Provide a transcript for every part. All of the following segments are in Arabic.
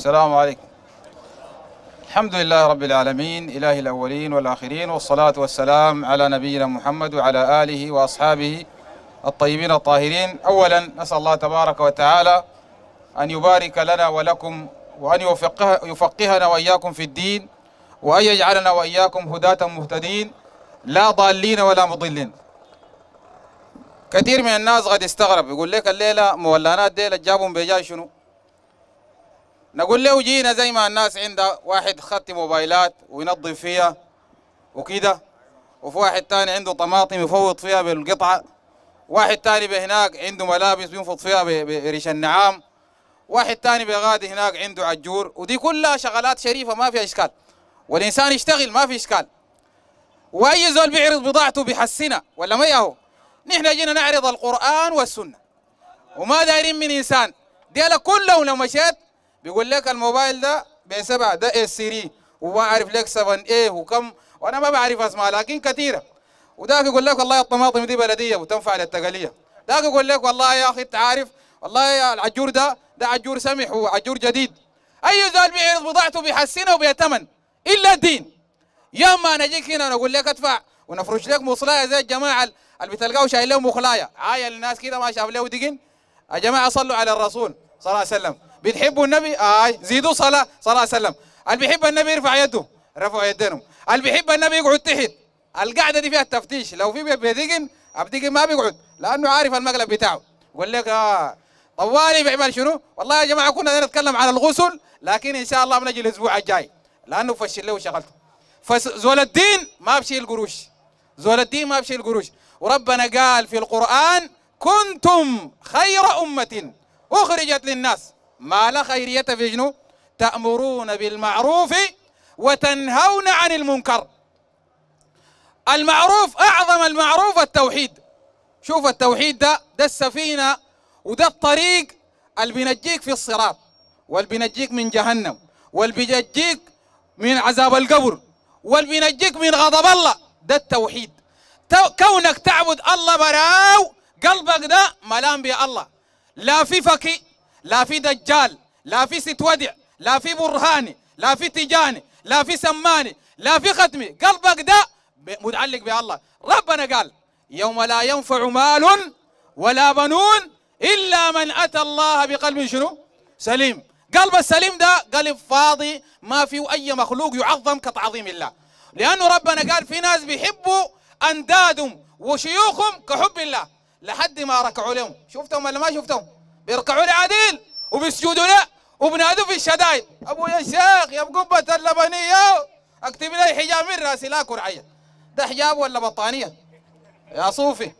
السلام عليكم الحمد لله رب العالمين إله الأولين والآخرين والصلاة والسلام على نبينا محمد وعلى آله وأصحابه الطيبين الطاهرين أولا نسأل الله تبارك وتعالى أن يبارك لنا ولكم وأن يفقه يفقهنا وإياكم في الدين وأن يجعلنا وإياكم هداة مهتدين لا ضالين ولا مضلين كثير من الناس قد استغرب يقول لك الليلة مولانات ديلة جابهم بيجاي شنو نقول له جينا زي ما الناس عندها واحد خط موبايلات وينظف فيها وكده وفي واحد تاني عنده طماطم يفوض فيها بالقطعة واحد تاني بهناك عنده ملابس بينفض فيها بريش النعام واحد تاني بغادي هناك عنده عجور ودي كلها شغلات شريفة ما فيها إشكال والإنسان يشتغل ما في إشكال وأي زول بيعرض بضاعته بيحسنها ولا ما ياهو نحن جينا نعرض القرآن والسنة وما دايرين من إنسان ديالك كله لو مشيت بيقول لك الموبايل ده ب 7 ده اس 3 وما اعرف لك 7 اي وكم وانا ما بعرف اسماء لكن كثيره وذاك يقول لك والله الطماطم دي بلديه وتنفع للتقليه ذاك يقول لك والله يا اخي انت عارف والله العجور ده ده عجور سمح وعجور جديد اي زول بيعرض بضاعته بيحسنها وبيتمن الا الدين يا اما انا اجيك هنا واقول لك ادفع ونفرش لك مصلايه زي الجماعه اللي بتلقاه شايل لهم مخلايه عايل الناس كده ما شاف له دقن يا جماعه صلوا على الرسول صلى الله عليه وسلم بتحبوا النبي اي زيدوا صلاه صلى الله عليه وسلم اللي بيحب النبي يرفع يده رفعوا يدينهم اللي بيحب النبي يقعد تحت القعده دي فيها التفتيش لو في بيدقن ابدقن ما بيقعد لانه عارف المقلب بتاعه يقول لك اه طوالي بيعمل شنو؟ والله يا جماعه كنا نتكلم على الغسل لكن ان شاء الله بنجي الاسبوع الجاي لانه فشل له شغلته فزول الدين ما بشيل قروش زول الدين ما بشيل قروش وربنا قال في القران كنتم خير امه اخرجت للناس ما لا خيرية في شنو تأمرون بالمعروف وتنهون عن المنكر المعروف أعظم المعروف التوحيد شوف التوحيد ده ده السفينة وده الطريق اللي بينجيك في الصراط واللي بينجيك من جهنم واللي بينجيك من عذاب القبر واللي بينجيك من غضب الله ده التوحيد كونك تعبد الله براو قلبك ده ملام الله لا في فكي لا في دجال لا في ست ودع لا في برهاني لا في تجاني لا في سماني لا في ختمي قلبك ده متعلق بالله ربنا قال يوم لا ينفع مال ولا بنون إلا من أتى الله بقلب شنو سليم قلب السليم ده قلب فاضي ما فيه أي مخلوق يعظم كتعظيم الله لأنه ربنا قال في ناس بيحبوا أندادهم وشيوخهم كحب الله لحد ما ركعوا لهم شفتهم ولا ما شفتهم لي عادل وبيسجدوا له وبنادوا في الشدايد ابويا الشيخ يا بقبة اللبنية اكتب لي حجاب من راسي لا كرعية ده حجاب ولا بطانية يا صوفي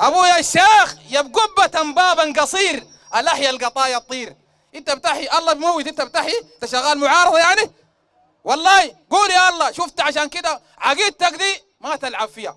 ابويا الشيخ يا بقبة بابا قصير الاحيا القطايا تطير انت بتحي الله بموت انت بتحي انت شغال معارضة يعني والله قول يا الله شفت عشان كده عقيدتك دي ما تلعب فيها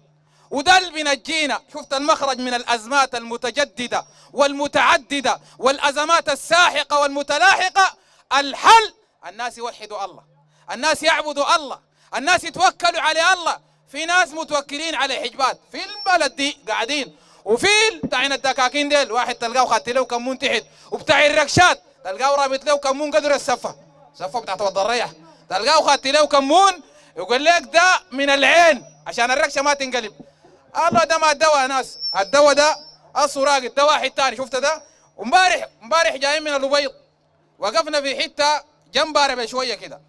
وده اللي بينجينا شفت المخرج من الأزمات المتجددة والمتعددة والأزمات الساحقة والمتلاحقة الحل الناس يوحدوا الله الناس يعبدوا الله الناس يتوكلوا على الله في ناس متوكلين على حجبات في البلد دي قاعدين وفي بتاعين الدكاكين ديل واحد تلقاه خدت له كمون تحت وبتاع الركشات تلقاه رابط له كمون قدر السفة السفة بتاعت الضريح تلقاه خدت له كمون يقول لك ده من العين عشان الركشة ما تنقلب الله ده ما الدواء يا ناس الدواء ده السراق الدواء حتى شفت ده امبارح امبارح جايين من اللبيض وقفنا في حته جنب عربي شويه كده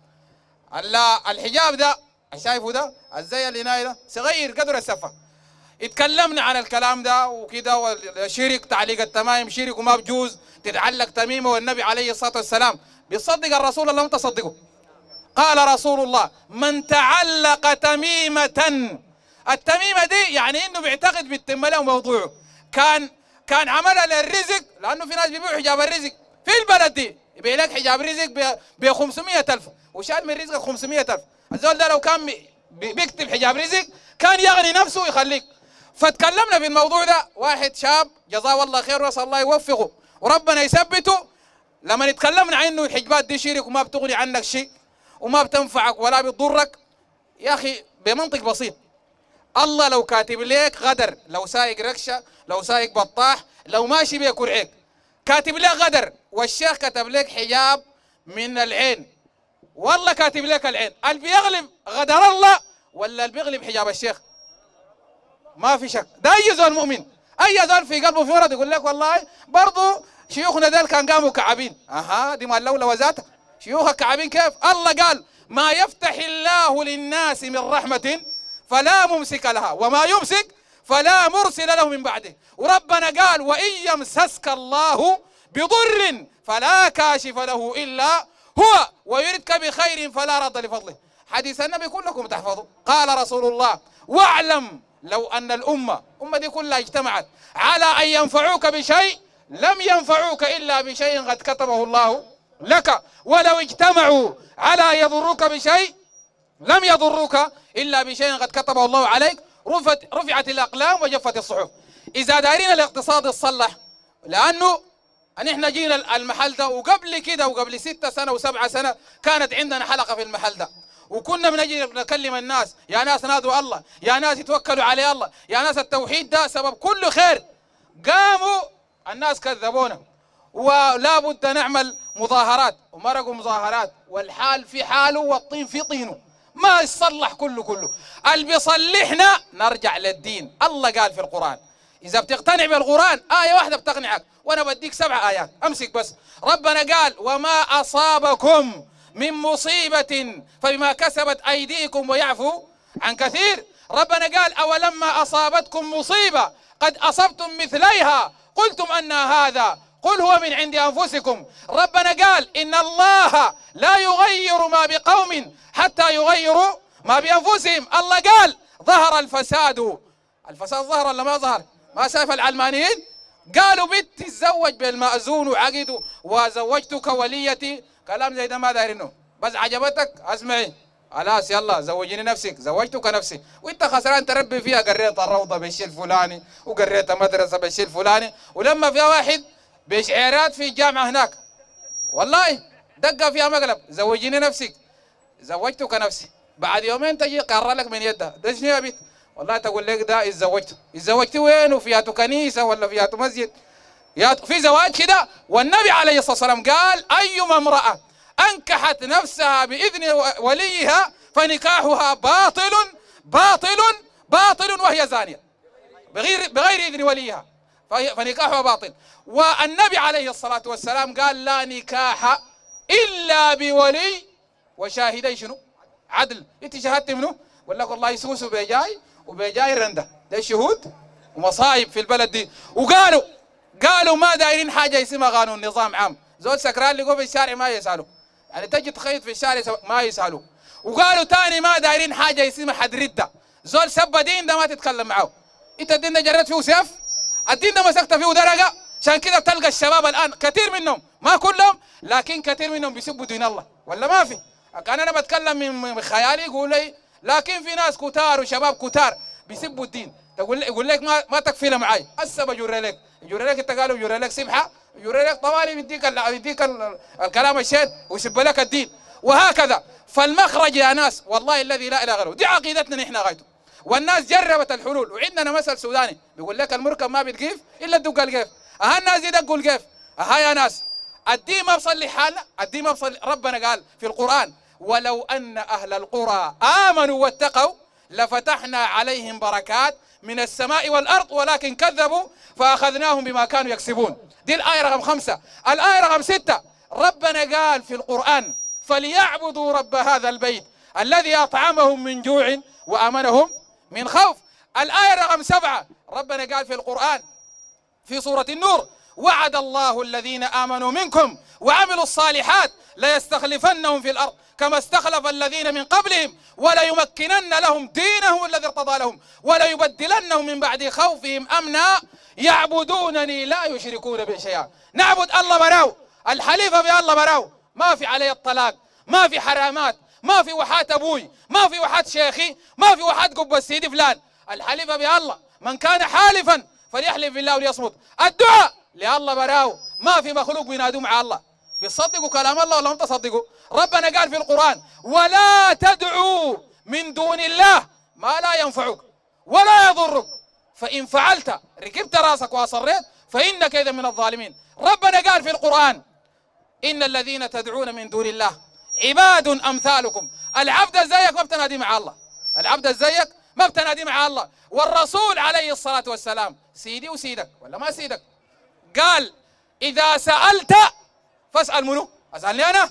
الحجاب ده شايفه ده الزي العنايه ده صغير قدر السفه اتكلمنا عن الكلام ده وكده وشرك تعليق التمايم شرك وما بجوز تتعلق تميمه والنبي عليه الصلاه والسلام بيصدق الرسول الله لم تصدقه قال رسول الله من تعلق تميمه التميمه دي يعني انه بيعتقد بالتمله وموضوعه كان كان عملها للرزق لانه في ناس بيبيعوا حجاب الرزق في البلد دي يبيع لك حجاب رزق ب 500000 وشال من رزقك 500000 الزول ده لو كان بيكتب حجاب رزق كان يغني نفسه ويخليك فتكلمنا في الموضوع ده واحد شاب جزاه الله خير واسال الله يوفقه وربنا يثبته لما اتكلمنا عن انه الحجبات دي شرك وما بتغني عنك شيء وما بتنفعك ولا بتضرك يا اخي بمنطق بسيط الله لو كاتب ليك غدر لو سايق ركشة لو سايق بطاح لو ماشي بيك ورعيك كاتب لك غدر والشيخ كتب لك حجاب من العين والله كاتب لك العين اللي بيغلب غدر الله ولا اللي بيغلب حجاب الشيخ ما في شك ده اي زول مؤمن اي زول في قلبه في ورد يقول لك والله برضه شيوخنا دول كان قاموا كعبين اها دي ما لولا وزاتك شيوخك كعبين كيف الله قال ما يفتح الله للناس من رحمه فلا ممسك لها وما يمسك فلا مرسل له من بعده وربنا قال وإن يمسسك الله بضر فلا كاشف له إلا هو ويردك بخير فلا رد لفضله حديث النبي كلكم تحفظوا قال رسول الله واعلم لو أن الأمة أمة دي كلها اجتمعت على أن ينفعوك بشيء لم ينفعوك إلا بشيء قد كتبه الله لك ولو اجتمعوا على يضروك بشيء لم يضروك إلا بشيء قد كتبه الله عليك رفعت, رفعت الأقلام وجفت الصحف إذا دارين الاقتصاد يتصلح لأنه نحن جينا المحل ده وقبل كده وقبل ستة سنة وسبعة سنة كانت عندنا حلقة في المحل ده وكنا بنجي نكلم الناس يا ناس نادوا الله يا ناس يتوكلوا على الله يا ناس التوحيد ده سبب كل خير قاموا الناس كذبونا ولا بد نعمل مظاهرات ومرقوا مظاهرات والحال في حاله والطين في طينه ما يصلح كله كله اللي بيصلحنا نرجع للدين الله قال في القرآن إذا بتقتنع بالقرآن آية واحدة بتقنعك وأنا بديك سبع آيات أمسك بس ربنا قال وما أصابكم من مصيبة فبما كسبت أيديكم ويعفو عن كثير ربنا قال أولما أصابتكم مصيبة قد أصبتم مثليها قلتم أن هذا قل هو من عند أنفسكم ربنا قال إن الله لا يغير ما بقوم حتى يغيروا ما بأنفسهم الله قال ظهر الفساد الفساد ظهر ولا ما ظهر ما شاف العلمانيين قالوا بنت تتزوج بالمأزون وعقد وزوجتك وليتي كلام زي ده ما دايرينه بس عجبتك اسمعي خلاص يلا زوجيني نفسك زوجتك نفسي وانت خسران تربي فيها قريت الروضه بالشيء الفلاني وقريت المدرسه بالشيء الفلاني ولما فيها واحد بشعيرات في الجامعه هناك والله دقه فيها مقلب زوجيني نفسك زوجتك نفسي بعد يومين تجي قرر لك من يدها دجني يا بنت والله تقول لك ده اتزوجت اتزوجت وين وفياته كنيسه ولا فياته مسجد في زواج كده والنبي عليه الصلاه والسلام قال ايما امراه انكحت نفسها باذن وليها فنكاحها باطل باطل باطل وهي زانيه بغير بغير اذن وليها فنكاحها باطل والنبي عليه الصلاه والسلام قال لا نكاح إلا بولي وشاهدي شنو عدل انت شهدتي منه ولا والله يسوس بيجاي وبيجاي رندا ده شهود ومصايب في البلد دي وقالوا قالوا ما دايرين حاجه اسمها قانون نظام عام زول سكران اللي في الشارع ما يسالوا يعني تجي تخيط في الشارع ما يسالوا وقالوا تاني ما دايرين حاجه اسمها حدرده زول سب دين ده ما تتكلم معاه انت الدين ده جريت فيه سيف الدين ده مسكت فيه درجه عشان كده تلقى الشباب الان كثير منهم ما كلهم لكن كثير منهم بيسبوا دين الله ولا ما في كان انا بتكلم من خيالي يقول لي لكن في ناس كتار وشباب كتار بيسبوا الدين تقول يقول لك ما ما تكفيله معي هسه بجري لك يجري لك انت قالوا يجري لك سبحه يجري لك طوالي يديك يديك الكلام الشيء ويسب لك الدين وهكذا فالمخرج يا ناس والله الذي لا اله غيره دي عقيدتنا نحن غايته والناس جربت الحلول وعندنا مثل سوداني بيقول لك المركب ما بتقيف الا تدق القيف ها الناس تقول كيف؟ ها يا ناس الدين ما بصلي حالة الدين ما بصلي ربنا قال في القرآن ولو أن أهل القرى آمنوا واتقوا لفتحنا عليهم بركات من السماء والأرض ولكن كذبوا فأخذناهم بما كانوا يكسبون دي الآية رقم خمسة الآية رقم ستة ربنا قال في القرآن فليعبدوا رب هذا البيت الذي أطعمهم من جوع وأمنهم من خوف الآية رقم سبعة ربنا قال في القرآن في سورة النور وعد الله الذين آمنوا منكم وعملوا الصالحات ليستخلفنهم في الأرض كما استخلف الذين من قبلهم وليمكنن لهم دينهم الذي ارتضى لهم وليبدلنهم من بعد خوفهم أمنا يعبدونني لا يشركون بي شيئا نعبد الله براو الحليفة الله براو ما في علي الطلاق ما في حرامات ما في وحات أبوي ما في وحات شيخي ما في وحات قبة سيدي فلان الحليفة بالله من كان حالفا فليحلف بالله وليصمت الدعاء لله براو ما في مخلوق بينادوا مع الله بتصدقوا كلام الله ولا هم تصدقوا ربنا قال في القرآن ولا تدعوا من دون الله ما لا ينفعك ولا يضرك فإن فعلت ركبت راسك وأصريت فإنك إذا من الظالمين ربنا قال في القرآن إن الذين تدعون من دون الله عباد أمثالكم العبد زيك ما بتنادي مع الله العبد زيك ما بتنادي مع الله والرسول عليه الصلاة والسلام سيدي وسيدك ولا ما سيدك قال إذا سألت فاسأل منو أسألني أنا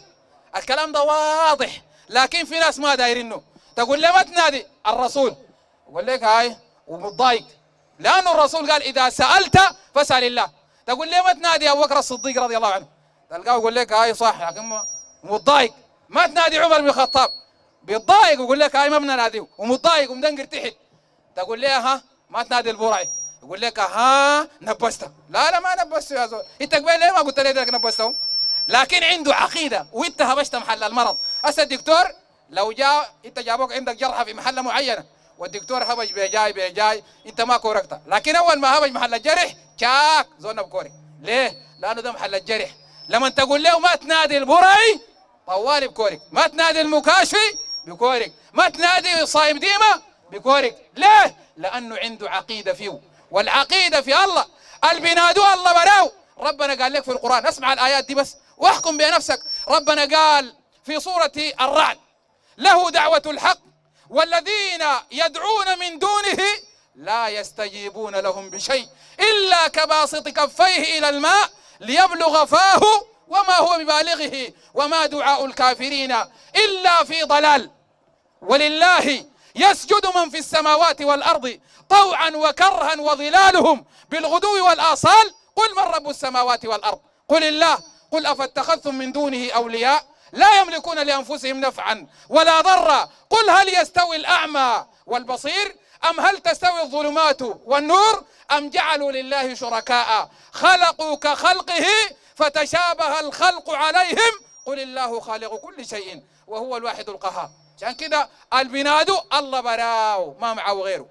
الكلام ده واضح لكن في ناس ما دايرينه تقول لي ما تنادي الرسول يقول لك هاي ومتضايق لأن الرسول قال إذا سألت فاسأل الله تقول لي ما تنادي أبو بكر الصديق رضي الله عنه تلقاه يقول لك هاي صح لكن متضايق ما تنادي عمر بن الخطاب بيتضايق ويقول لك هاي ما بنناديه ومتضايق ومدنقر تحت تقول لي ها ما تنادي البرعي يقول لك ها نبسته لا لا ما نبسته يا زول انت قبل ليه ما قلت لي انك نبسته لكن عنده عقيده وانت هبشت محل المرض هسه الدكتور لو جاء انت جابوك عندك جرحه في محله معينه والدكتور هبج بيجاي بيجاي انت ما كوركته لكن اول ما هبج محل الجرح شاك زولنا بكوري ليه؟ لانه ده محل الجرح لما تقول له ما تنادي البرعي طوالي بكوري ما تنادي المكاشفي بكورك ما تنادي صايم ديما بكورك ليه لأنه عنده عقيدة فيه والعقيدة في الله البنادو الله براو ربنا قال لك في القرآن اسمع الآيات دي بس واحكم بنفسك ربنا قال في سورة الرعد له دعوة الحق والذين يدعون من دونه لا يستجيبون لهم بشيء إلا كباسط كفيه إلى الماء ليبلغ فاه وما هو ببالغه وما دعاء الكافرين إلا في ضلال ولله يسجد من في السماوات والأرض طوعا وكرها وظلالهم بالغدو والآصال قل من رب السماوات والأرض قل الله قل أفاتخذتم من دونه أولياء لا يملكون لأنفسهم نفعا ولا ضرا قل هل يستوي الأعمى والبصير أم هل تستوي الظلمات والنور أم جعلوا لله شركاء خلقوا كخلقه فتشابه الخلق عليهم قل الله خالق كل شيء وهو الواحد القهار عشان كده البنادو الله براو ما معه غيره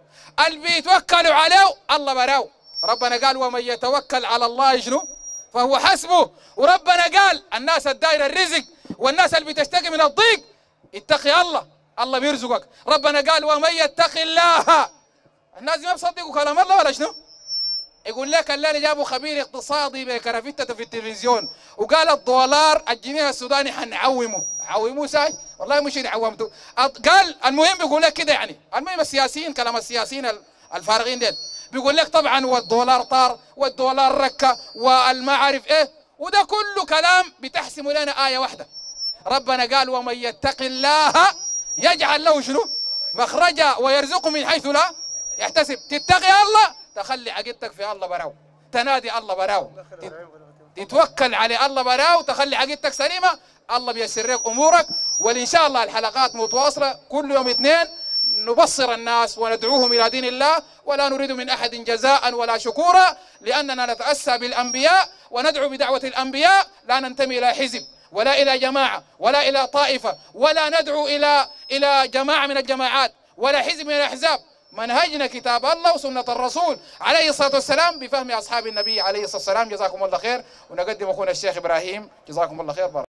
اللي يتوكلوا عليه الله براو ربنا قال ومن يتوكل على الله شنو فهو حسبه وربنا قال الناس الدائره الرزق والناس اللي بتشتكي من الضيق اتقي الله الله بيرزقك ربنا قال ومن يتقي الله الناس ما بصدقوا كلام الله ولا شنو يقول لك الليله جابوا خبير اقتصادي بكرافته في التلفزيون وقال الدولار الجنيه السوداني حنعومه عومه ساي والله مش عومته قال المهم بيقول لك كده يعني المهم السياسيين كلام السياسيين الفارغين ديل بيقول لك طبعا والدولار طار والدولار ركة والما ايه وده كله كلام بتحسم لنا آية واحدة ربنا قال ومن يتق الله يجعل له شنو مخرجا ويرزقه من حيث لا يحتسب تتقي الله تخلي عقيدتك في الله براو تنادي الله براو تتوكل على الله براو تخلي عقيدتك سليمة الله بيسر لك أمورك وإن شاء الله الحلقات متواصلة كل يوم اثنين نبصر الناس وندعوهم إلى دين الله ولا نريد من أحد جزاء ولا شكورا لأننا نتأسى بالأنبياء وندعو بدعوة الأنبياء لا ننتمي إلى حزب ولا إلى جماعة ولا إلى طائفة ولا ندعو إلى إلى جماعة من الجماعات ولا حزب من الأحزاب منهجنا كتاب الله وسنة الرسول عليه الصلاة والسلام بفهم أصحاب النبي عليه الصلاة والسلام جزاكم الله خير ونقدم أخونا الشيخ إبراهيم جزاكم الله خير بارك